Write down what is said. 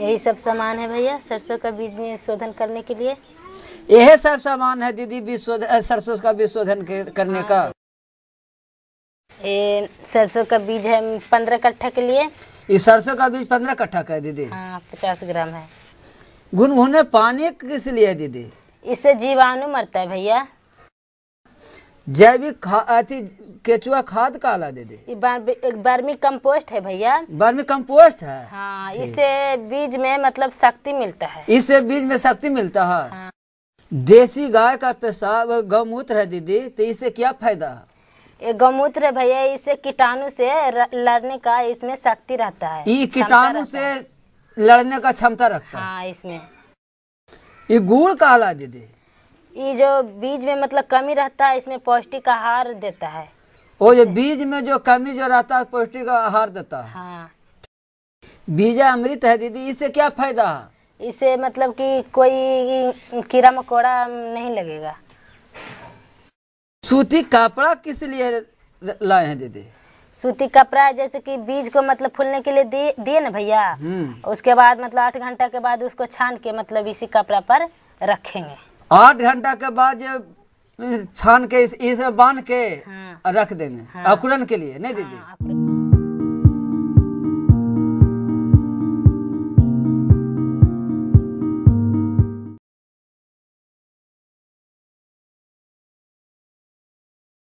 यही सब सामान है भैया सरसों का बीज शोधन करने के लिए यही सब सामान है दीदी बीज सरसों का बीज शोधन करने का हाँ। ये सरसों का बीज है पंद्रह कट्ठा के लिए ये सरसों का बीज पंद्रह कट्ठा का है दीदी हाँ पचास ग्राम है गुनगुने पानी किस लिए दीदी इससे जीवाणु मरता है भैया जैविक अति केचुआ खाद का ला दे दे बर्मी कंपोस्ट है भैया बर्मी कंपोस्ट है हाँ, इसे बीज में मतलब शक्ति मिलता है इससे बीज में शक्ति मिलता है हाँ। देसी गाय का पेशाब गौमूत्र है दीदी तो इसे क्या फायदा है ये गौमूत्र भैया इसे कीटाणु से लड़ने का इसमें शक्ति रहता है ये कीटाणु से लड़ने का क्षमता रखता है हाँ, इसमें ये गुड़ कहला दीदी ये जो बीज में मतलब कमी रहता है इसमें पौष्टिक आहार देता है ओ ये बीज में जो कमी जो रहता है पौष्टिक आहार देता है हाँ बीज अमृत है दीदी इससे क्या फायदा है मतलब कि कोई कीड़ा मकोड़ा नहीं लगेगा सूती कपड़ा किस लिए लाए हैं दीदी सूती कपड़ा जैसे कि बीज को मतलब फूलने के लिए दिए दिए ना भैया हम्म। उसके बाद मतलब आठ घंटा के बाद उसको छान के मतलब इसी कपड़ा पर रखेंगे आठ घंटा के बाद छान के इसे बांध के हाँ। रख देंगे हाँ। अकुरन के लिए नहीं दीदी हाँ,